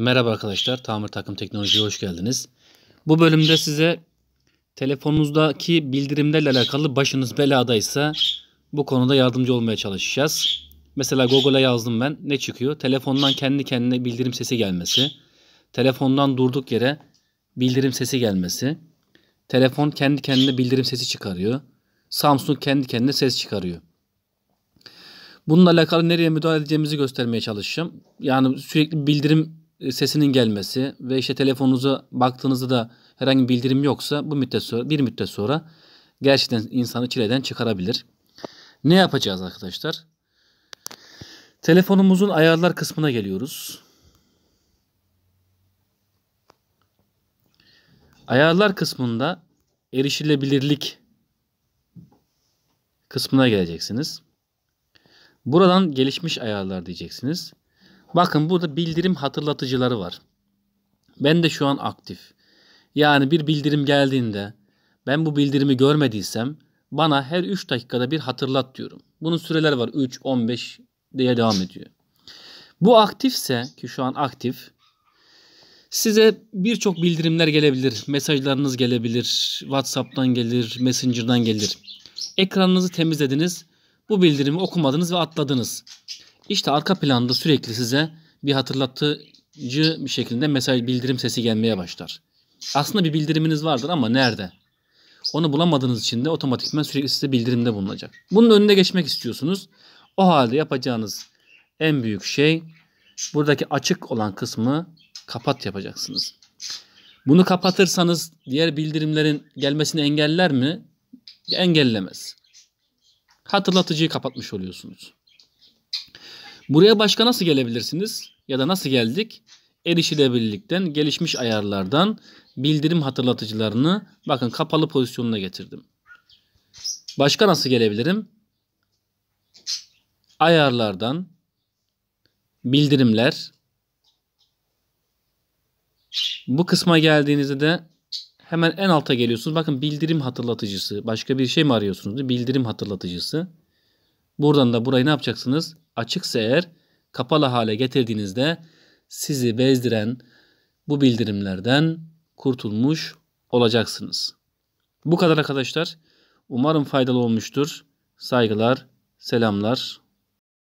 Merhaba arkadaşlar, Tamir Takım Teknoloji'ye hoş geldiniz. Bu bölümde size telefonunuzdaki bildirimlerle alakalı başınız beladaysa bu konuda yardımcı olmaya çalışacağız. Mesela Google'a yazdım ben, ne çıkıyor? Telefondan kendi kendine bildirim sesi gelmesi, telefondan durduk yere bildirim sesi gelmesi, telefon kendi kendine bildirim sesi çıkarıyor, Samsung kendi kendine ses çıkarıyor. Bununla alakalı nereye müdahale edeceğimizi göstermeye çalışacağım. Yani sürekli bildirim e, sesinin gelmesi ve işte telefonunuza baktığınızda da herhangi bir bildirim yoksa bu müddet sonra bir müddet sonra gerçekten insanı çileden çıkarabilir. Ne yapacağız arkadaşlar? Telefonumuzun ayarlar kısmına geliyoruz. Ayarlar kısmında erişilebilirlik kısmına geleceksiniz. Buradan gelişmiş ayarlar diyeceksiniz. Bakın burada bildirim hatırlatıcıları var. Ben de şu an aktif. Yani bir bildirim geldiğinde ben bu bildirimi görmediysem bana her 3 dakikada bir hatırlat diyorum. Bunun süreler var 3, 15 diye devam ediyor. Bu aktifse ki şu an aktif size birçok bildirimler gelebilir. Mesajlarınız gelebilir. WhatsApp'tan gelir, Messenger'dan gelir. Ekranınızı temizlediniz. Bu bildirimi okumadınız ve atladınız. İşte arka planda sürekli size bir hatırlatıcı bir şekilde mesaj bildirim sesi gelmeye başlar. Aslında bir bildiriminiz vardır ama nerede? Onu bulamadığınız için de otomatikman sürekli size bildirimde bulunacak. Bunun önüne geçmek istiyorsunuz. O halde yapacağınız en büyük şey buradaki açık olan kısmı kapat yapacaksınız. Bunu kapatırsanız diğer bildirimlerin gelmesini engeller mi? Engellemez. Hatırlatıcıyı kapatmış oluyorsunuz. Buraya başka nasıl gelebilirsiniz? Ya da nasıl geldik? Erişilebilirlikten, gelişmiş ayarlardan bildirim hatırlatıcılarını bakın kapalı pozisyonuna getirdim. Başka nasıl gelebilirim? Ayarlardan, bildirimler. Bu kısma geldiğinizde de hemen en alta geliyorsunuz. Bakın bildirim hatırlatıcısı. Başka bir şey mi arıyorsunuz? Bildirim hatırlatıcısı. Buradan da burayı ne yapacaksınız? açıksa eğer kapalı hale getirdiğinizde sizi bezdiren bu bildirimlerden kurtulmuş olacaksınız. Bu kadar arkadaşlar. Umarım faydalı olmuştur. Saygılar, selamlar.